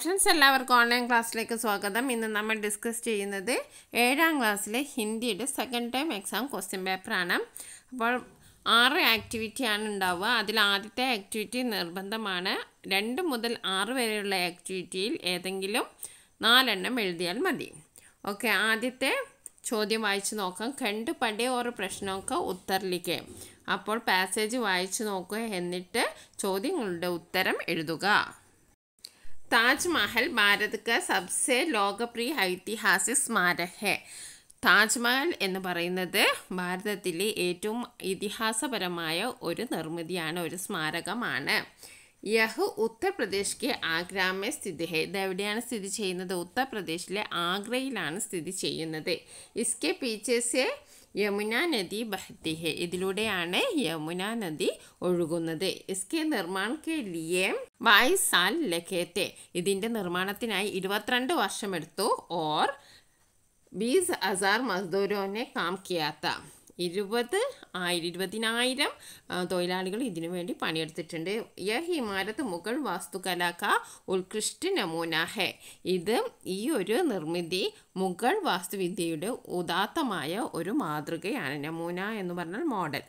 friends എല്ലാവർക്കും online ക്ലാസ്സിലേക്ക് സ്വാഗതം ഇന്ന് നമ്മൾ ഡിസ്കസ് ചെയ്യുന്നത് ഏഴാം ക്ലാസ്സിലെ ഹിന്ദിയുടെ സെക്കൻഡ് ടൈം എക്സാം ക്വസ്റ്റ്യൻ പേപ്പറാണ് അപ്പോൾ ആറ് ആക്ടിവിറ്റിയാണ് ഉണ്ടാവുക അതിൽ ആദ്യത്തെ ആക്ടിവിറ്റി നിർബന്ധമാണ് രണ്ട് മുതൽ ആറ് വരെയുള്ള ആക്ടിവിറ്റിയിൽ ഏതെങ്കിലും നാലെണ്ണം എഴുതിയാൽ മതി ഓക്കെ ആദ്യത്തെ ചോദ്യം വായിച്ചു നോക്കാം കണ്ട് പടേ ഓരോ പ്രശ്നമൊക്കെ ഉത്തറിലേക്ക് അപ്പോൾ പാസേജ് വായിച്ചു നോക്കുക എന്നിട്ട് ചോദ്യങ്ങളുടെ ഉത്തരം എഴുതുക താജ്മഹൽ ഭാരതക്ക് സബ്സെ ലോകപ്രിയ ഐതിഹാസിക സ്മാരക താജ്മഹൽ എന്ന് പറയുന്നത് ഭാരതത്തിലെ ഏറ്റവും ഇതിഹാസപരമായ ഒരു നിർമ്മിതിയാണ് ഒരു സ്മാരകമാണ് യഹ് ഉത്തർപ്രദേശിലെ ആഗ്രാമേ സ്ഥിതി ഹെ ഇതെവിടെയാണ് സ്ഥിതി ചെയ്യുന്നത് ഉത്തർപ്രദേശിലെ ആഗ്രയിലാണ് സ്ഥിതി ചെയ്യുന്നത് ഇസ്കെ പീച്ചേഴ്സ് യമുന നദി ബഹ്തിഹെ ഇതിലൂടെയാണ് യമുന നദി ഒഴുകുന്നത് ഇസ്കെ നിർമ്മാണ കെ സാൽ ലഖേത്തെ ഇതിൻ്റെ നിർമ്മാണത്തിനായി ഇരുപത്തിരണ്ട് വർഷമെടുത്തു ഓർ ബീസ് അസാർ മസ്ദൂരോനെ കാം കിയാത്ത ഇരുപത് ആയിരം ഇരുപതിനായിരം തൊഴിലാളികൾ ഇതിനു വേണ്ടി പണിയെടുത്തിട്ടുണ്ട് യ ഹിമാലത്ത് മുഗൾ വാസ്തുകലാക്ക ഉത്കൃഷ്ട നമൂന ഹെ ഇത് ഈ ഒരു നിർമ്മിതി മുഗൾ വാസ്തുവിദ്യയുടെ ഉദാത്തമായ ഒരു മാതൃകയാണ് നമൂന എന്ന് പറഞ്ഞാൽ മോഡൽ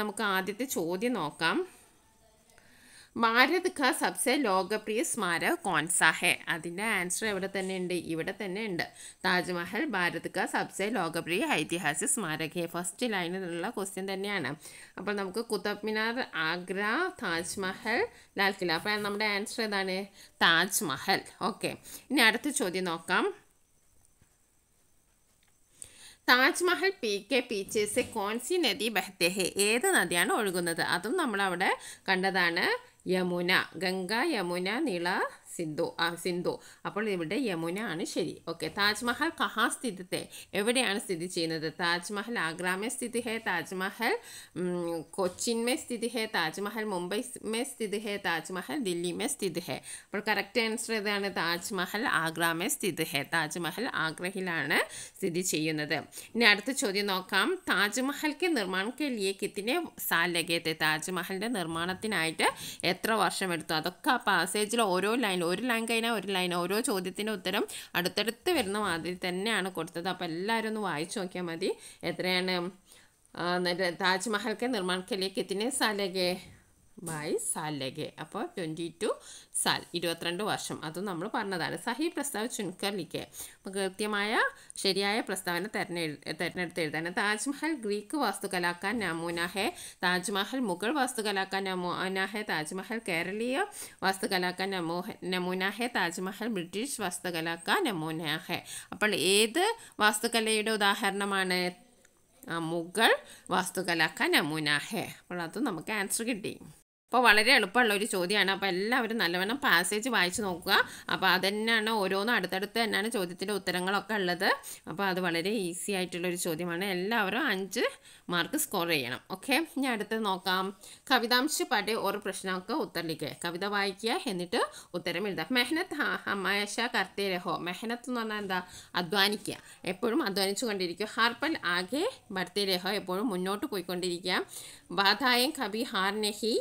നമുക്ക് ആദ്യത്തെ ചോദ്യം നോക്കാം ഭാരത് ക സബ്സെ ലോകപ്രിയ സ്മാരക കോൺസാഹെ അതിൻ്റെ ആൻസർ എവിടെ തന്നെ ഉണ്ട് ഇവിടെ തന്നെ ഉണ്ട് താജ്മഹൽ ഭാരത് ക സബ്സെ ലോകപ്രിയ ഐതിഹാസിക സ്മാരക ഹെ ഫസ്റ്റ് ലൈനിലുള്ള ക്വസ്റ്റ്യൻ തന്നെയാണ് അപ്പോൾ നമുക്ക് കുത്തബ് മിനാർ ആഗ്ര താജ്മഹൽ ലാൽ കില അപ്പോൾ നമ്മുടെ ആൻസർ ഏതാണ് താജ്മഹൽ ഓക്കെ ഇനി അടുത്ത ചോദ്യം നോക്കാം താജ്മഹൽ പി കെ പീച്ചേഴ്സ് കോൺസി നദി ബഹത്തെ ഏത് നദിയാണ് ഒഴുകുന്നത് അതും നമ്മളവിടെ കണ്ടതാണ് யமுனா கங்கா யமுனா நிலா സിന്ധു ആ സിന്ധു അപ്പോൾ ഇവിടെ യമുന ആണ് ശരി ഓക്കെ താജ്മഹൽ കഹാ സ്ഥിതത്തെ എവിടെയാണ് സ്ഥിതി ചെയ്യുന്നത് താജ്മഹൽ ആഗ്രാമേ സ്ഥിതി ഹേ താജ്മഹൽ കൊച്ചിൻമേ സ്ഥിതി ഹേ താജ്മഹൽ മുംബൈ മേ സ്ഥിതി ഹേ താജ്മഹൽ ദില്ലി മേ സ്ഥിതി ഹേ അപ്പോൾ കറക്റ്റ് ആൻസർ ഏതാണ് താജ്മഹൽ ആഗ്രാമേ സ്ഥിതി ഹേ താജ്മഹൽ ആഗ്രയിലാണ് സ്ഥിതി ചെയ്യുന്നത് ഇനി അടുത്ത ചോദ്യം നോക്കാം താജ്മഹൽ നിർമ്മാണം കെ കിത്തിനെ സാൽ ലഗേത്തെ താജ്മഹലിൻ്റെ നിർമ്മാണത്തിനായിട്ട് എത്ര വർഷം എടുത്തു അതൊക്കെ ആ പാസേജിൽ ഓരോ ലൈൻ ഒരു ലൈൻ കഴിഞ്ഞാൽ ഒരു ലൈൻ ഓരോ ചോദ്യത്തിൻ്റെ ഉത്തരം അടുത്തടുത്ത് വരുന്ന മാതിരി തന്നെയാണ് കൊടുത്തത് അപ്പോൾ എല്ലാവരും ഒന്ന് വായിച്ചു നോക്കിയാൽ മതി എത്രയാണ് താജ്മഹൽ കെ നിർമ്മാണത്തിലേക്ക് എത്തിനെ സാലകെ ബൈ സാലഗെ അപ്പോൾ ട്വൻറ്റി ടു സാൽ ഇരുപത്തിരണ്ട് വർഷം അതും നമ്മൾ പറഞ്ഞതാണ് സഹി പ്രസ്താവ് ചുൻകർ ലിക്കെ അപ്പോൾ കൃത്യമായ ശരിയായ പ്രസ്താവന തെരഞ്ഞെ തെരഞ്ഞെടുത്ത് എഴുതാണ് താജ്മഹൽ ഗ്രീക്ക് വാസ്തുകലാക്കാർ നമൂന ഹെ താജ്മഹൽ മുഗൾ വാസ്തുകലാക്കാർ നമൂന ഹെ താജ്മഹൽ കേരളീയ വാസ്തുകലാക്കാർ നമൂ നമൂന ഹെ താജ്മഹൽ ബ്രിട്ടീഷ് വാസ്തുകലാക്കാർ നമൂന ഹെ അപ്പോൾ ഏത് വാസ്തുകലയുടെ ഉദാഹരണമാണ് മുഗൾ വാസ്തുകലാക്ക നമൂന ഹെ അപ്പോൾ അതും നമുക്ക് ആൻസർ കിട്ടി അപ്പോൾ വളരെ എളുപ്പമുള്ള ഒരു ചോദ്യമാണ് അപ്പോൾ എല്ലാവരും നല്ലവണ്ണം പാസേജ് വായിച്ചു നോക്കുക അപ്പോൾ തന്നെയാണ് ഓരോന്നും അടുത്തടുത്ത് തന്നെയാണ് ചോദ്യത്തിൻ്റെ ഉത്തരങ്ങളൊക്കെ ഉള്ളത് അപ്പോൾ അത് വളരെ ഈസി ആയിട്ടുള്ള ഒരു ചോദ്യമാണ് എല്ലാവരും അഞ്ച് മാർക്ക് സ്കോർ ചെയ്യണം ഓക്കെ ഇനി അടുത്തത് നോക്കാം കവിതാംശ പാട്ടെ ഒരു പ്രശ്നമൊക്കെ ഉത്തരണിക്കുക കവിത വായിക്കുക എന്നിട്ട് ഉത്തരം എഴുതുക മെഹനത്ത് ഹമേഷ കർത്തേ രഹോ മെഹനത്ത് എന്ന് പറഞ്ഞാൽ എന്താ അധ്വാനിക്കുക എപ്പോഴും അധ്വാനിച്ചു കൊണ്ടിരിക്കുക ഹാർപ്പൽ ആകെ ഭർത്തേ രഹോ എപ്പോഴും മുന്നോട്ട് പോയിക്കൊണ്ടിരിക്കുക ബാധായം കവി ഹാർനെഹി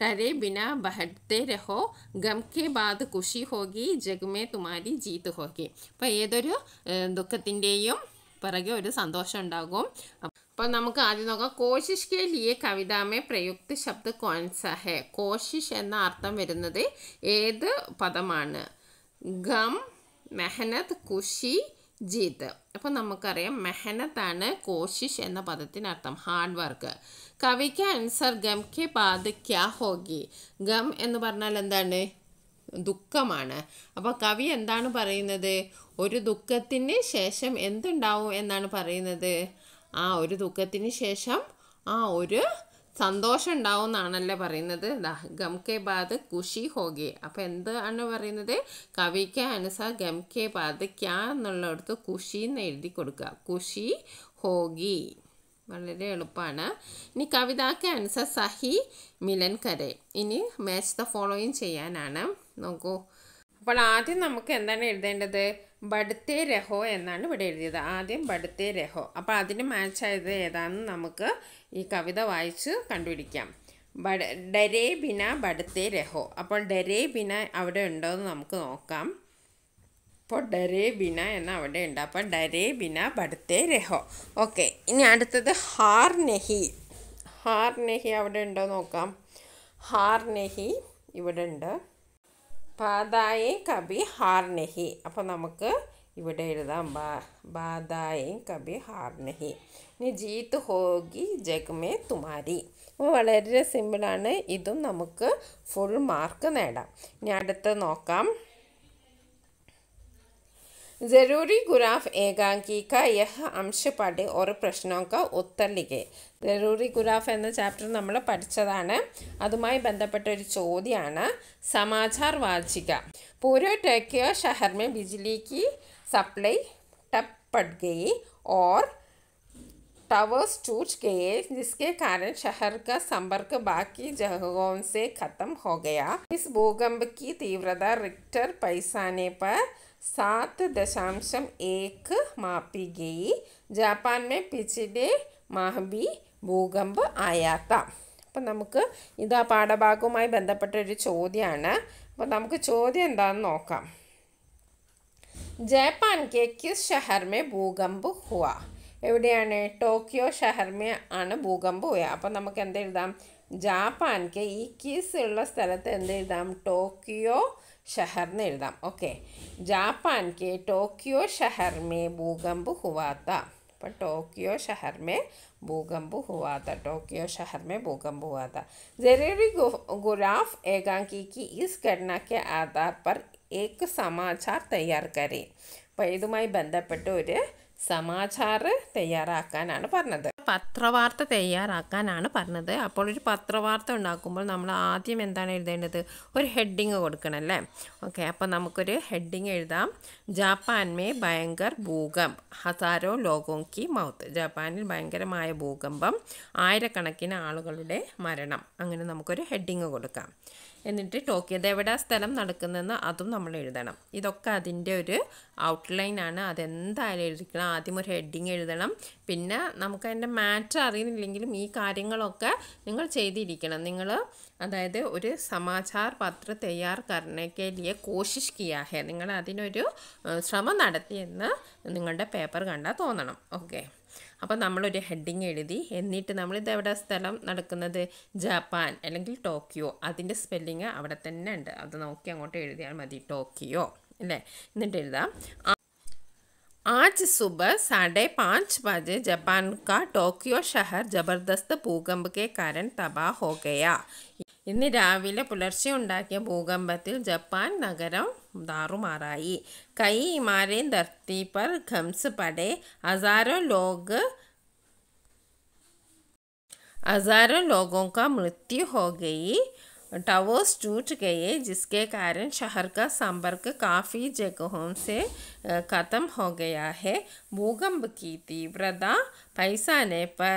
डरे बिना बहटते रहो ഗം കെ ബാദ് ഖുഷി ഹോഗി ജഗ്മേ തുമാരി ജീത്ത് ഹോഗി അപ്പോൾ ഏതൊരു ദുഃഖത്തിൻ്റെയും പിറകെ ഒരു സന്തോഷം ഉണ്ടാകും അപ്പോൾ നമുക്ക് ആദ്യം നോക്കാം കോശിഷ് കെ ലിയെ കവിതാമേ പ്രയുക്ത് ശബ്ദ കോൺസ ഹെ കോശിഷ് എന്ന അർത്ഥം വരുന്നത് ഏത് പദമാണ് ഗം മെഹനത് ഖുഷി ജീത്ത് അപ്പോൾ നമുക്കറിയാം മെഹനത്താണ് കോശിഷ് എന്ന പദത്തിനർത്ഥം ഹാർഡ് വർക്ക് കവിക്ക് ആൻസർ ഗം കെ പാത് ക്യാ ഹോഗി ഗം എന്ന് പറഞ്ഞാൽ എന്താണ് ദുഃഖമാണ് അപ്പോൾ കവി എന്താണ് പറയുന്നത് ഒരു ദുഃഖത്തിന് ശേഷം എന്തുണ്ടാവും എന്നാണ് പറയുന്നത് ആ ഒരു ദുഃഖത്തിന് ശേഷം ആ ഒരു സന്തോഷം ഉണ്ടാവും എന്നാണല്ലോ പറയുന്നത് ഗംകേ ബാദ് ഖുഷി ഹോഗേ അപ്പോൾ എന്താണ് പറയുന്നത് കവിക്ക് അനുസാർ ഗംകേ ബാദ് ക്യാ എന്നുള്ളടത്ത് ഖുഷി എന്ന് എഴുതി കൊടുക്കുക ഖുഷി ഹോഗി വളരെ എളുപ്പമാണ് ഇനി കവിതാക്ക് അനുസ സഹി മിലൻ കരെ ഇനി മാച്ച് ദ ഫോളോയിങ് ചെയ്യാനാണ് നോക്കൂ അപ്പോൾ ആദ്യം നമുക്ക് എന്താണ് എഴുതേണ്ടത് ബഡ്തേ രഹോ എന്നാണ് ഇവിടെ എഴുതിയത് ആദ്യം ബഡ്തേ രഹോ അപ്പോൾ അതിന് മാച്ചായത് ഏതാണെന്ന് നമുക്ക് ഈ കവിത വായിച്ച് കണ്ടുപിടിക്കാം ബഡ് ഡരേ ബിന ബഡ്തേ രഹോ അപ്പോൾ ഡരേ ബിന അവിടെ ഉണ്ടോ എന്ന് നമുക്ക് നോക്കാം അപ്പോൾ ഡരേ ബിന എന്ന അവിടെ ഉണ്ട് അപ്പോൾ ഡരേ ബിന ബഡ്തേ രഹോ ഓക്കെ ഇനി അടുത്തത് ഹാർ നെഹി ഹാർ നെഹി അവിടെ ഉണ്ടോ നോക്കാം ഹാർ നെഹി ഇവിടെ ഉണ്ട് പാതായേ കബി ഹാർനഹി അപ്പം നമുക്ക് ഇവിടെ എഴുതാം ബാ ബാതായി കബി ഹാർനഹി ഇനി ജീത്ത് ഹോഗി ജഗ്മേ തുമാരി അപ്പോൾ വളരെ സിമ്പിളാണ് ഇതും നമുക്ക് ഫുൾ മാർക്ക് നേടാം ഇനി അടുത്ത് നോക്കാം ज़रूरी गुराफ ഏകാംഗി का यह अंश पढ़े और प्रश्नों का उत्तर लिखे ज़रूറി ഗുരാഫ് എന്ന ചാപ്റ്റർ നമ്മൾ പഠിച്ചതാണ് അതുമായി ബന്ധപ്പെട്ട ഒരു ചോദ്യമാണ് സമാചാർ വാചിക പൂരോ ടോക്കിയോ ഷഹർ മേ ബിജിലി കി സപ്ലൈ ടപ് പഡ് ഗയി ഓർ टावर्स टूट गए जिसके कारण शहर का संपर्क बाकी जगहों से खत्म हो गया इस भूकंप की तीव्रता रिक्टर पैसाने पर सात दशांश एक मापी गई जापान में पिछले माह भी भूकंप आया था अब नमुक इधा पाठभागवी बंधपर चौदह अब नमुक चौदह नोक जापान के किस शहर में भूकंप हुआ ఎവിടെയാണ് ടോക്കിയോ শহরമേ ആണ് ബൂഗമ്പുയ അപ്പോൾ നമുക്ക് എന്തേ എഴുതാ ജപ്പാൻ കേ ഈ കേസ് ഉള്ള സ്ഥലത്തെ എന്തേ എഴുതാ ടോക്കിയോ শহরനെ എഴുതാ ഓക്കേ ജപ്പാൻ കേ ടോക്കിയോ শহরമേ ബൂഗമ്പു ഹുവതാ അപ്പോൾ ടോക്കിയോ শহরമേ ബൂഗമ്പു ഹുവതാ ടോക്കിയോ শহরമേ ബൂഗമ്പു ഹുവതാ 제เรరిగോกราഫ് ഏഗാകി കിസ് കർനാ കേ ആಧಾರ પર એક సమాచార తయാർ કરે അപ്പോൾ ഇതുമായി ബന്ധപ്പെട്ട് ഒരു സമാചാർ തയ്യാറാക്കാനാണ് പറഞ്ഞത് പത്രവാർത്ത തയ്യാറാക്കാനാണ് പറഞ്ഞത് അപ്പോൾ ഒരു പത്രവാർത്ത ഉണ്ടാക്കുമ്പോൾ നമ്മൾ ആദ്യം എന്താണ് എഴുതേണ്ടത് ഒരു ഹെഡിങ് കൊടുക്കണം അല്ലേ ഓക്കെ അപ്പോൾ നമുക്കൊരു ഹെഡിങ് എഴുതാം ജാപ്പാൻ മേ ഭയങ്കർ ഭൂകം ഹസാരോ ലോഗോങ്കി മൗത്ത് ജപ്പാനിൽ ഭയങ്കരമായ ഭൂകമ്പം ആയിരക്കണക്കിന് ആളുകളുടെ മരണം അങ്ങനെ നമുക്കൊരു ഹെഡിങ് കൊടുക്കാം എന്നിട്ട് ടോക്കിയത് എവിടെ സ്ഥലം നടക്കുന്നതെന്ന് അതും നമ്മൾ എഴുതണം ഇതൊക്കെ അതിൻ്റെ ഒരു ഔട്ട്ലൈൻ ആണ് അതെന്തായാലും എഴുതിക്കണം ആദ്യം ഒരു ഹെഡിങ് എഴുതണം പിന്നെ നമുക്ക് അതിൻ്റെ മാറ്റർ അറിയുന്നില്ലെങ്കിലും ഈ കാര്യങ്ങളൊക്കെ നിങ്ങൾ ചെയ്തിരിക്കണം നിങ്ങൾ അതായത് ഒരു സമാചാർ പത്ര തയ്യാർ കർണയ്ക്ക് ലിയെ കോശിഷ് കിയാ ഹെ നിങ്ങൾ അതിനൊരു ശ്രമം നടത്തിയെന്ന് നിങ്ങളുടെ പേപ്പർ കണ്ടാൽ തോന്നണം ഓക്കെ അപ്പോൾ നമ്മളൊരു ഹെഡിങ് എഴുതി എന്നിട്ട് നമ്മൾ ഇത് എവിടെ സ്ഥലം നടക്കുന്നത് ജപ്പാൻ അല്ലെങ്കിൽ ടോക്കിയോ അതിൻ്റെ സ്പെല്ലിങ് അവിടെ തന്നെ ഉണ്ട് അത് നോക്കി അങ്ങോട്ട് എഴുതിയാൽ മതി ടോക്കിയോ അല്ലേ എന്നിട്ട് എഴുതാം ആജ് സുബ साढ़े പാഞ്ച് बजे ജപ്പാൻ കാ ടോക്കിയോ ഷഹർ ജബർദസ്ത് भूकंप के कारण तबाह हो गया इन രാവിലെ പുലർച്ചെ भूकंप जपा नगर നഗരം कई കൈ धरती पर പർ पड़े हजारों लोग हज़ारों लोगों का मृत्यु हो गई टावर्स टूट गए जिसके कारण शहर का संपर्क काफ़ी जगहों से ख़त्म हो गया है भूकंप की तीव्रता पैसाने पर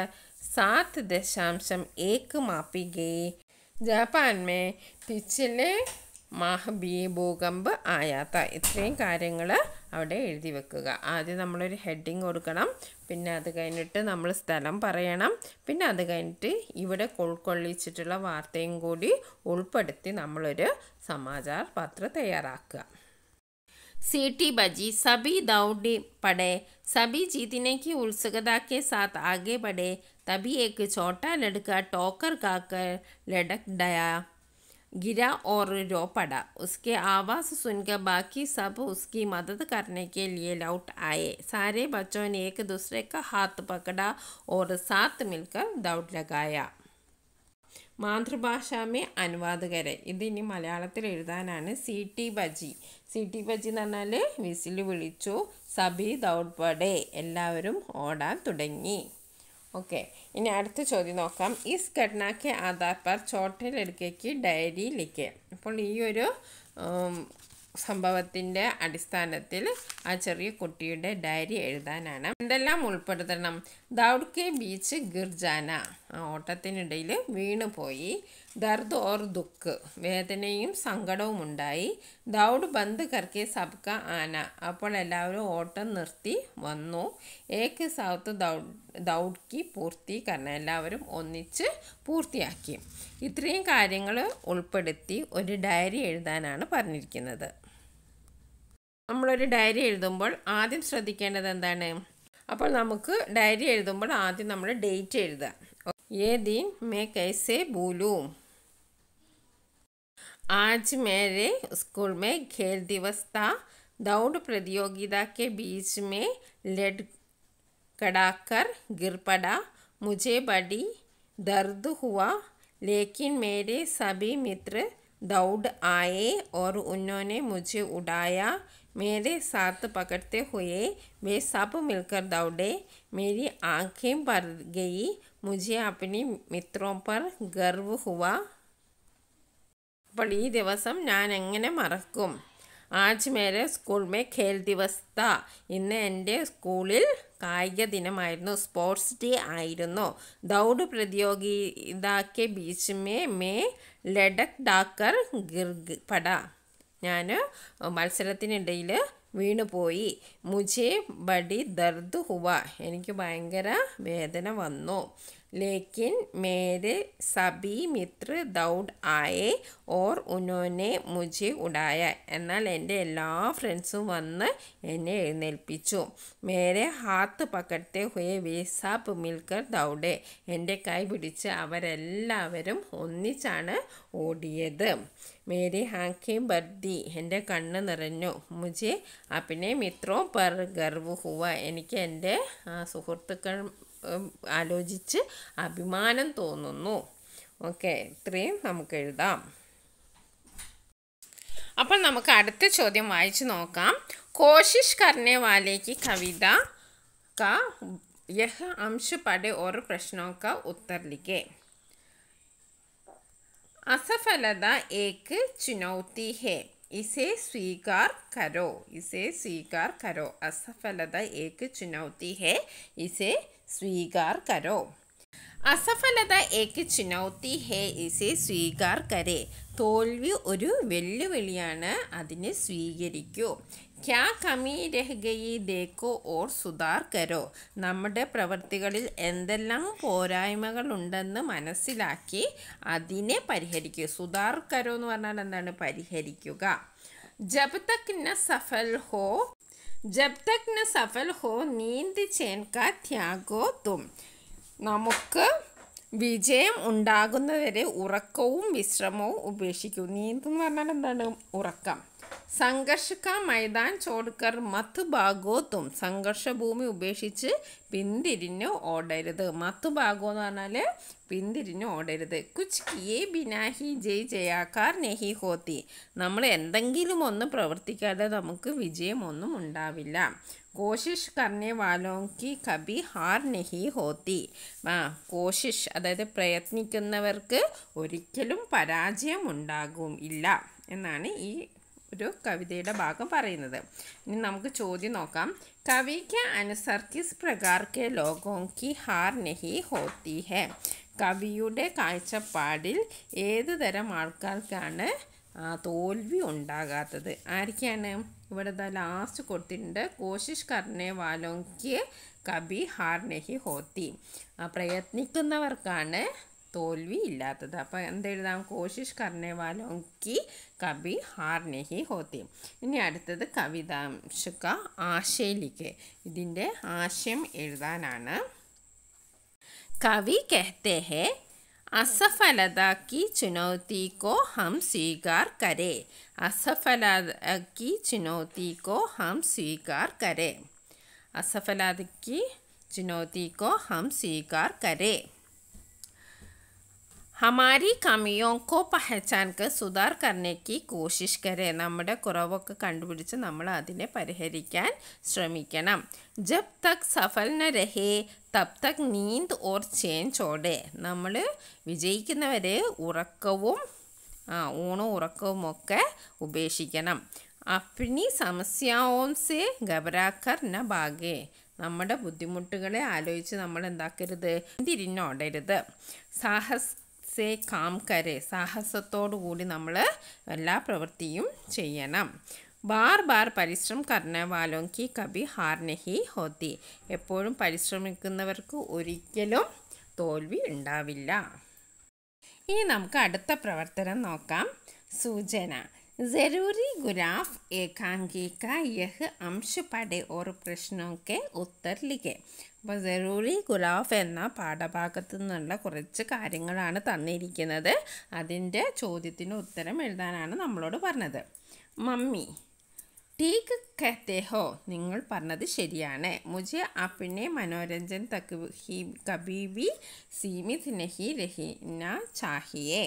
सात दशांश एक मापी गई ജപ്പാൻ മേ പിച്ചിലെ മഹബീ ബി ഭൂകമ്പ് ആയാത്ത ഇത്രയും കാര്യങ്ങൾ അവിടെ എഴുതി വെക്കുക ആദ്യം നമ്മളൊരു ഹെഡിങ് കൊടുക്കണം പിന്നെ അത് കഴിഞ്ഞിട്ട് നമ്മൾ സ്ഥലം പറയണം പിന്നെ അത് കഴിഞ്ഞിട്ട് ഇവിടെ ഉൾക്കൊള്ളിച്ചിട്ടുള്ള വാർത്തയും കൂടി ഉൾപ്പെടുത്തി നമ്മളൊരു സമാചാർ പത്രം തയ്യാറാക്കുക സി ടി ബജി സബി ദൗഡി പടേ सभी जीतने की उत्सुकता के साथ आगे बढ़े तभी एक छोटा लड़का टोकर गाकर लड़क डया गिरा और रो पड़ा उसके आवाज़ सुनकर बाकी सब उसकी मदद करने के लिए लौट आए सारे बच्चों ने एक दूसरे का हाथ पकड़ा और साथ मिलकर दौड़ लगाया മാതൃഭാഷാമേ അനുവാദകര ഇത് ഇനി മലയാളത്തിൽ എഴുതാനാണ് സി ടി ബജി സി ടി ബജി എന്ന് പറഞ്ഞാൽ വിസിൽ വിളിച്ചു സബി ദൗഡ്പടെ എല്ലാവരും ഓടാൻ തുടങ്ങി ഓക്കെ ഇനി അടുത്ത ചോദ്യം നോക്കാം ഈസ് ഘടനയ്ക്ക് ആധാർ പർ ചോട്ടയിലെടുക്കേക്ക് ഡയറിയിലേക്ക് അപ്പോൾ ഈ ഒരു സംഭവത്തിൻ്റെ അടിസ്ഥാനത്തിൽ ആ ചെറിയ കുട്ടിയുടെ ഡയറി എഴുതാനാണ് എന്തെല്ലാം ഉൾപ്പെടുത്തണം ദൗഡ്കെ ബീച്ച് ഗിർജാന ആ ഓട്ടത്തിനിടയിൽ വീണുപോയി ദർദ് ഓർ ദുഃഖ് വേദനയും സങ്കടവും ഉണ്ടായി ദൗഡ് ബന്ദ് കർക്കെ സബ്ക ആന അപ്പോൾ എല്ലാവരും ഓട്ടം നിർത്തി വന്നു ഏക്ക് സൗത്ത് ദൗഡ് ദൗഡ്ക്ക് പൂർത്തി കാരണം എല്ലാവരും ഒന്നിച്ച് പൂർത്തിയാക്കി ഇത്രയും കാര്യങ്ങൾ ഉൾപ്പെടുത്തി ഒരു ഡയറി എഴുതാനാണ് പറഞ്ഞിരിക്കുന്നത് നമ്മളൊരു ഡയറി എഴുതുമ്പോൾ ആദ്യം ശ്രദ്ധിക്കേണ്ടത് എന്താണ് അപ്പോൾ നമുക്ക് ഡയറി എഴുതുമ്പോൾ ആദ്യം നമ്മൾ ഡേറ്റ് എഴുതുക ये दिन मैं कैसे भूलूँ आज मेरे स्कूल में खेल दिवस था दौड़ प्रतियोगिता के बीच में लेड कड़ाकर गिर पड़ा मुझे बड़ी दर्द हुआ लेकिन मेरे सभी मित्र दौड़ आए और उन्होंने मुझे उड़ाया मेरे साथ पकड़ते हुए वे सब मिलकर दौड़े मेरी आंखें भर गई मुझे अपने മിത്രോം പർ ഗർവ് ഹുവ അപ്പോൾ ഈ ദിവസം ഞാൻ എങ്ങനെ മറക്കും ആജ് മേരെ സ്കൂൾ മേ ഖേൽ ദിവസ് ത ഇന്ന് എൻ്റെ സ്കൂളിൽ കായിക ദിനമായിരുന്നു സ്പോർട്സ് ഡേ ആയിരുന്നു ദൗഡ് പ്രതിയോഗിതാക്കെ ബീച്ച് മേ മേ ലഡക് ഡാക്കർ ഗിർഗ് പട ഞാൻ മത്സരത്തിനിടയിൽ വീണുപോയി മുജേ ബഡി ദർദ് ഹുവ എനിക്ക് ഭയങ്കര വേദന വന്നു लेकिन मेरे സബി മിത്ര ദൗഡ് ആയേ ഓർ ഉനോനെ മുജെ ഉടായ എന്നാൽ എൻ്റെ എല്ലാ ഫ്രണ്ട്സും വന്ന് എന്നെ എഴുന്നേൽപ്പിച്ചു മേരെ ഹാത്ത് പക്കട്ടെ ഹുയെ വി സാബ് മിൽക്കർ ദൗഡെ എൻ്റെ കൈ പിടിച്ച് അവരെല്ലാവരും ഒന്നിച്ചാണ് ഓടിയത് മേരി ഹാങ്കെ ബർദി എൻ്റെ കണ്ണ് നിറഞ്ഞു മുജെ അപ്പിനെ മിത്രോ പർ ഗർവ് ഹുവ എനിക്ക് എൻ്റെ സുഹൃത്തുക്കൾ ആലോചിച്ച് അഭിമാനം തോന്നുന്നു ഓക്കെ ഇത്രയും നമുക്ക് എഴുതാം അപ്പം നമുക്ക് അടുത്ത ചോദ്യം വായിച്ചു നോക്കാം കോശിഷ് കർണേ വാലേക്ക് കവിത का यह अंश पढ़े और प्रश्नों का उत्तर लिखे असफलता एक चुनौती है इसे स्वीकार करो इसे स्वीकार करो असफलता एक चुनौती है इसे स्वीकार करो അസഫലത ഏക്ക് ചുനൗത്തി ഹേ ഇസെ സ്വീകാർ കരെ തോൽവി ഒരു വെല്ലുവിളിയാണ് അതിനെ സ്വീകരിക്കൂ ക്യാ കമി രഹഗയി ദേക്കോ ഓർ സുധാർ കരോ നമ്മുടെ പ്രവൃത്തികളിൽ എന്തെല്ലാം പോരായ്മകളുണ്ടെന്ന് മനസ്സിലാക്കി അതിനെ പരിഹരിക്കുക സുധാർ കരോ എന്ന് പറഞ്ഞാൽ എന്താണ് പരിഹരിക്കുക ജബ് തക് ന സഫൽ ഹോ ജബ് തക് ന സഫൽ ഹോ നീന്തി ചേൻക ത്യാഗോ തും നമുക്ക് വിജയം ഉണ്ടാകുന്നതുവരെ ഉറക്കവും വിശ്രമവും ഉപേക്ഷിക്കും നീന്തെന്ന് പറഞ്ഞാൽ എന്താണ് ഉറക്കം സംഘർഷക്ക മൈതാൻ ചോടുക്കർ മത്ത് ഭാഗോത്തും സംഘർഷ ഭൂമി ഉപേക്ഷിച്ച് പിന്തിരിഞ്ഞ് ഓടരുത് മത്ത് ഭാഗോ എന്ന് പറഞ്ഞാൽ പിന്തിരിഞ്ഞ് ഓടരുത് കുച്ച് കിയെ ബിനാഹി ജയ് ജയാക്കാർ നെഹി ഹോത്തി നമ്മൾ എന്തെങ്കിലും ഒന്ന് പ്രവർത്തിക്കാതെ നമുക്ക് വിജയമൊന്നും ഉണ്ടാവില്ല കോശിഷ് കർണേ വാലോങ്കി കബി ഹാർ നെഹി ഹോത്തി ആ കോശിഷ് അതായത് പ്രയത്നിക്കുന്നവർക്ക് ഒരിക്കലും പരാജയം ഉണ്ടാകും ഇല്ല എന്നാണ് ഈ ഒരു കവിതയുടെ ഭാഗം പറയുന്നത് ഇനി നമുക്ക് ചോദ്യം നോക്കാം കവിക്ക് അനുസർക്കിസ് പ്രകാർക്ക് കിസ് പ്രകാർ ലോകോങ്കി ഹാർ നെഹി ഹോത്തി ഹെ കവിയുടെ കാഴ്ചപ്പാടിൽ ഏത് തരം ആൾക്കാർക്കാണ് തോൽവി ഉണ്ടാകാത്തത് ആരൊക്കെയാണ് ഇവിടെ ലാസ്റ്റ് കൊടുത്തിട്ടുണ്ട് കോശിഷ് കർണെ വാലോങ്കി കബി ഹാർ നെഹി ഹോത്തി പ്രയത്നിക്കുന്നവർക്കാണ് തോൽവിയില്ലാത്തത് അപ്പോൾ എന്തെഴുതാം കോശിഷ് കർണേവാലോങ്കി കവി ഹാർ നെഹി ഹോത്തി ഇനി അടുത്തത് കവിതാംശുക്ക ആശയിലേക്ക് ഇതിൻ്റെ ആശയം എഴുതാനാണ് കവി കഹത്തെ ഹെ असफलता की चुनौती को हम स्वीकार करें असफलता की चुनौती को हम स्वीकार करें असफलता की चुनौती को हम स्वीकार करें ഹമാരി കമിയോങ്കോ പഹച്ചാൻക്ക് സുധാർ കർണേക്ക് കോശിഷ് കരെ നമ്മുടെ കുറവൊക്കെ കണ്ടുപിടിച്ച് നമ്മൾ അതിനെ പരിഹരിക്കാൻ ശ്രമിക്കണം ജബ് തക് സഫൽ ന രഹേ തബ് തക് നീന്ത് ഓർ ചേഞ്ച് ഓടെ നമ്മൾ വിജയിക്കുന്നവരെ ഉറക്കവും ആ ഊണും ഉറക്കവും ഒക്കെ ഉപേക്ഷിക്കണം അപ്പിനി സമസ്യാവോം സേ ഗബരാക്കർ ന ഭാഗേ നമ്മുടെ ബുദ്ധിമുട്ടുകളെ ആലോചിച്ച് നമ്മൾ എന്താക്കരുത് തിരിഞ്ഞോടരുത് സാഹസ് സേ കാം കരെ സാഹസത്തോടുകൂടി നമ്മൾ എല്ലാ പ്രവൃത്തിയും ചെയ്യണം ബാർ ബാർ പരിശ്രം കർണവാലോങ്കി കബി ഹാർനഹി ഹോത്തി എപ്പോഴും പരിശ്രമിക്കുന്നവർക്ക് ഒരിക്കലും തോൽവി ഉണ്ടാവില്ല ഇനി നമുക്ക് അടുത്ത പ്രവർത്തനം നോക്കാം സൂചന ज़रूरी ग्राफ एकांकी का यह अंश पढ़े और പ്രശ്നവും ഒക്കെ ഉത്തർ ലിഖേ അപ്പോൾ സെറൂറി ഗുലാഫ് എന്ന പാഠഭാഗത്തു നിന്നുള്ള കുറച്ച് കാര്യങ്ങളാണ് തന്നിരിക്കുന്നത് അതിൻ്റെ ചോദ്യത്തിന് ഉത്തരം എഴുതാനാണ് നമ്മളോട് പറഞ്ഞത് മമ്മി ടീക്ക് കത്തേഹോ നിങ്ങൾ പറഞ്ഞത് ശരിയാണ് മുജെ അപ്പിനെ മനോരഞ്ജൻ തക് ഹി കബീബി സീമിത് നഹി രഹിന ചാഹിയേ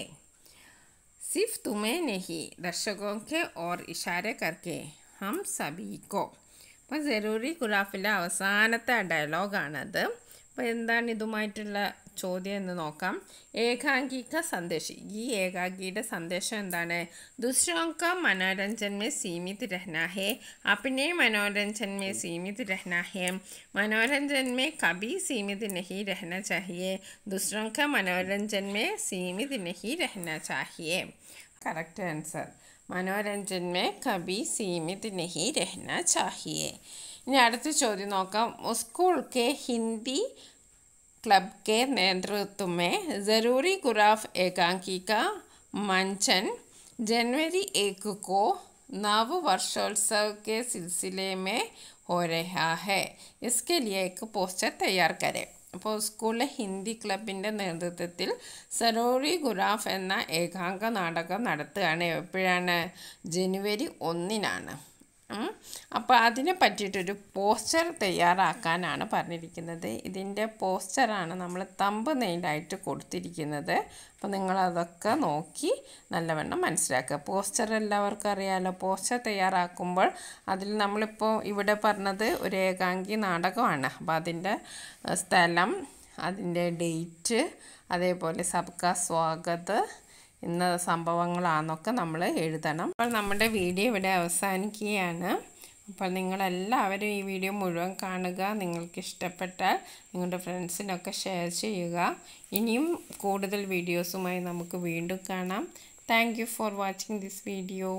सिर्फ तुम्हें नहीं दर्शकों के और इशारे करके हम सभी को ज़रूरी സെറൂറി अवसान डायलॉग आना അപ്പോൾ എന്താണ് ഇതുമായിട്ടുള്ള ചോദ്യം എന്ന് നോക്കാം ഏകാംഗിക സന്ദേശി ഈ ഏകാംഗിയുടെ സന്ദേശം എന്താണ് ദുസ്രോം ക മനോരഞ്ജൻ മേ സീമിത് രഹ്ന ഹേ അപ്നെ മനോരഞ്ജൻ മേ സീമിത് രഹ്ന ഹേ മനോരഞ്ജൻ മേ കബി സീമിത് നഹി രഹ്ന ചാഹിയേ ദുസ്രോം ക മനോരഞ്ജൻ മേ സീമിത് നഹി രഹ്ന ചാഹിയേ കറക്റ്റ് ആൻസർ मनोरंजन में कभी सीमित नहीं रहना चाहिए ഇനി അടുത്ത ചോദ്യം നോക്കാം സ്കൂൾ കെ ഹിന്ദി क्लब के नेतृत्व में ज़रूरी गुराफ एकांकिका मंचन जनवरी एक को नव वर्षोत्सव के सिलसिले में हो रहा है इसके लिए एक पोस्टर तैयार करें അപ്പോൾ സ്കൂളിലെ ഹിന്ദി ക്ലബിൻ്റെ നേതൃത്വത്തിൽ സരോറി ഗുറാഫ് എന്ന ഏകാംഗ നാടകം നടത്തുകയാണ് എപ്പോഴാണ് ജനുവരി ഒന്നിനാണ് അപ്പോൾ അതിനെ പറ്റിയിട്ടൊരു പോസ്റ്റർ തയ്യാറാക്കാനാണ് പറഞ്ഞിരിക്കുന്നത് ഇതിൻ്റെ പോസ്റ്ററാണ് നമ്മൾ തമ്പ് നെയിലായിട്ട് കൊടുത്തിരിക്കുന്നത് അപ്പോൾ നിങ്ങളതൊക്കെ നോക്കി നല്ലവണ്ണം മനസ്സിലാക്കുക പോസ്റ്റർ എല്ലാവർക്കും അറിയാമല്ലോ പോസ്റ്റർ തയ്യാറാക്കുമ്പോൾ അതിൽ നമ്മളിപ്പോൾ ഇവിടെ പറഞ്ഞത് ഒരു ഏകാംഗി നാടകമാണ് അപ്പോൾ അതിൻ്റെ സ്ഥലം അതിൻ്റെ ഡേറ്റ് അതേപോലെ സബ്കാ സ്വാഗത് ഇന്ന സംഭവങ്ങളാണെന്നൊക്കെ നമ്മൾ എഴുതണം അപ്പോൾ നമ്മുടെ വീഡിയോ ഇവിടെ അവസാനിക്കുകയാണ് അപ്പോൾ നിങ്ങളെല്ലാവരും ഈ വീഡിയോ മുഴുവൻ കാണുക നിങ്ങൾക്ക് ഇഷ്ടപ്പെട്ടാൽ നിങ്ങളുടെ ഫ്രണ്ട്സിനൊക്കെ ഷെയർ ചെയ്യുക ഇനിയും കൂടുതൽ വീഡിയോസുമായി നമുക്ക് വീണ്ടും കാണാം thank for watching this video